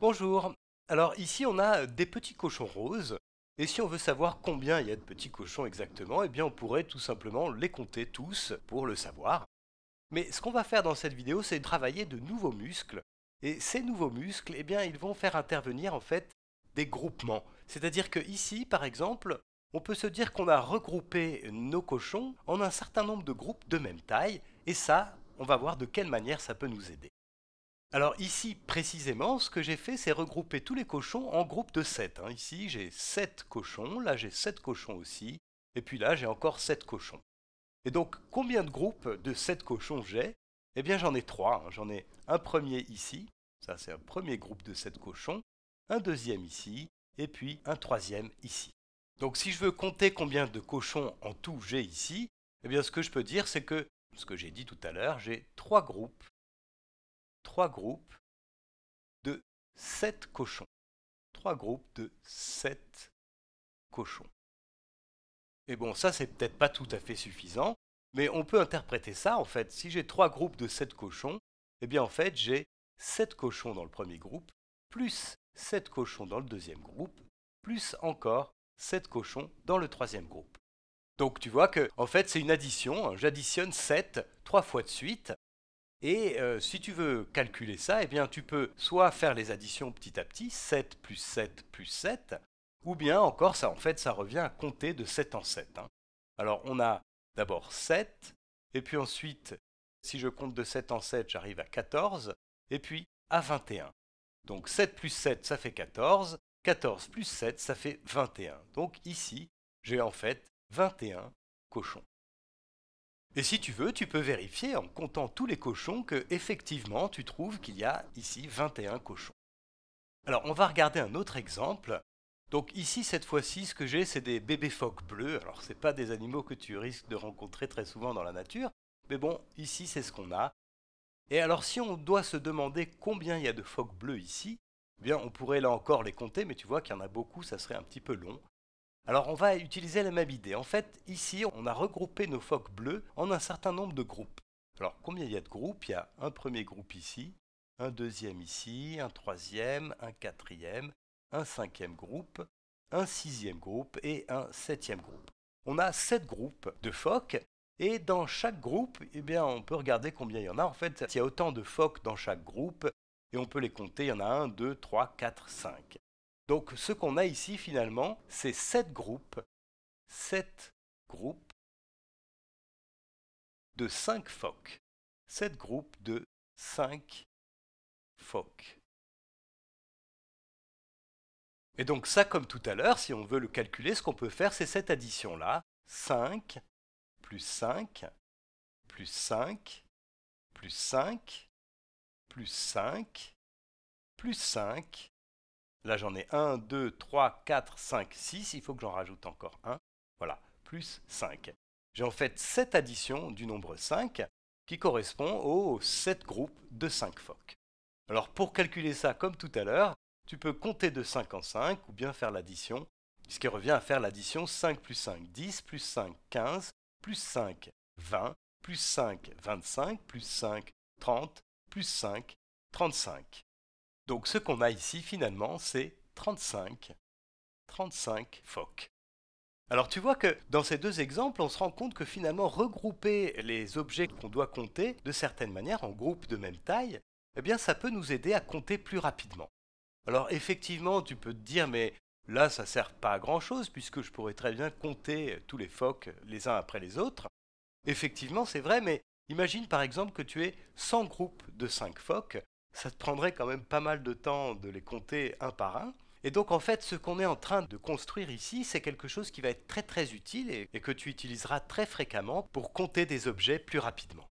Bonjour. Alors ici on a euh, des petits cochons roses. Et si on veut savoir combien il y a de petits cochons exactement, eh bien on pourrait tout simplement les compter tous pour le savoir. Mais ce qu'on va faire dans cette vidéo, c'est travailler de nouveaux muscles. Et ces nouveaux muscles, eh bien ils vont faire intervenir en fait des groupements. C'est-à-dire que ici, par exemple, on peut se dire qu'on a regroupé nos cochons en un certain nombre de groupes de même taille. Et ça, on va voir de quelle manière ça peut nous aider. Alors ici, précisément, ce que j'ai fait, c'est regrouper tous les cochons en groupes de 7. Hein. Ici, j'ai 7 cochons, là j'ai 7 cochons aussi, et puis là j'ai encore 7 cochons. Et donc, combien de groupes de 7 cochons j'ai Eh bien, j'en ai 3. Hein. J'en ai un premier ici, ça c'est un premier groupe de 7 cochons, un deuxième ici, et puis un troisième ici. Donc si je veux compter combien de cochons en tout j'ai ici, eh bien ce que je peux dire, c'est que, ce que j'ai dit tout à l'heure, j'ai 3 groupes trois groupes de sept cochons. Trois groupes de sept cochons. Et bon, ça c'est peut-être pas tout à fait suffisant, mais on peut interpréter ça en fait. Si j'ai trois groupes de sept cochons, eh bien en fait j'ai sept cochons dans le premier groupe, plus sept cochons dans le deuxième groupe, plus encore sept cochons dans le troisième groupe. Donc tu vois que en fait c'est une addition, hein. j'additionne 7 trois fois de suite, et euh, si tu veux calculer ça, eh tu peux soit faire les additions petit à petit, 7 plus 7 plus 7, ou bien encore, ça, en fait, ça revient à compter de 7 en 7. Hein. Alors, on a d'abord 7, et puis ensuite, si je compte de 7 en 7, j'arrive à 14, et puis à 21. Donc 7 plus 7, ça fait 14, 14 plus 7, ça fait 21. Donc ici, j'ai en fait 21 cochons. Et si tu veux, tu peux vérifier en comptant tous les cochons que effectivement tu trouves qu'il y a ici 21 cochons. Alors on va regarder un autre exemple. Donc ici cette fois-ci ce que j'ai c'est des bébés phoques bleus. Alors ce c'est pas des animaux que tu risques de rencontrer très souvent dans la nature, mais bon ici c'est ce qu'on a. Et alors si on doit se demander combien il y a de phoques bleus ici, eh bien on pourrait là encore les compter, mais tu vois qu'il y en a beaucoup, ça serait un petit peu long. Alors on va utiliser la même idée. En fait, ici, on a regroupé nos phoques bleus en un certain nombre de groupes. Alors combien il y a de groupes Il y a un premier groupe ici, un deuxième ici, un troisième, un quatrième, un cinquième groupe, un sixième groupe et un septième groupe. On a sept groupes de phoques et dans chaque groupe, eh bien, on peut regarder combien il y en a. En fait, il y a autant de phoques dans chaque groupe et on peut les compter. Il y en a un, deux, trois, quatre, cinq. Donc ce qu'on a ici finalement, c'est sept groupes, sept groupes de 5 phoques, sept groupes de phoques. Et donc ça, comme tout à l'heure, si on veut le calculer, ce qu'on peut faire, c'est cette addition-là. 5 plus 5 plus 5 plus 5 plus 5 plus 5 Là, j'en ai 1, 2, 3, 4, 5, 6. Il faut que j'en rajoute encore un. Voilà, plus 5. J'ai en fait 7 additions du nombre 5 qui correspond aux 7 groupes de 5 phoques. Alors pour calculer ça comme tout à l'heure, tu peux compter de 5 en 5 ou bien faire l'addition, ce qui revient à faire l'addition 5 plus 5, 10, plus 5, 15, plus 5, 20, plus 5, 25, plus 5, 30, plus 5, 35. Donc ce qu'on a ici finalement, c'est 35, 35 phoques. Alors tu vois que dans ces deux exemples, on se rend compte que finalement regrouper les objets qu'on doit compter de certaines manières en groupes de même taille, eh bien ça peut nous aider à compter plus rapidement. Alors effectivement, tu peux te dire mais là ça sert pas à grand-chose puisque je pourrais très bien compter tous les phoques les uns après les autres. Effectivement, c'est vrai mais imagine par exemple que tu aies 100 groupes de 5 phoques ça te prendrait quand même pas mal de temps de les compter un par un. Et donc en fait, ce qu'on est en train de construire ici, c'est quelque chose qui va être très très utile et, que tu utiliseras très fréquemment pour compter des objets plus rapidement.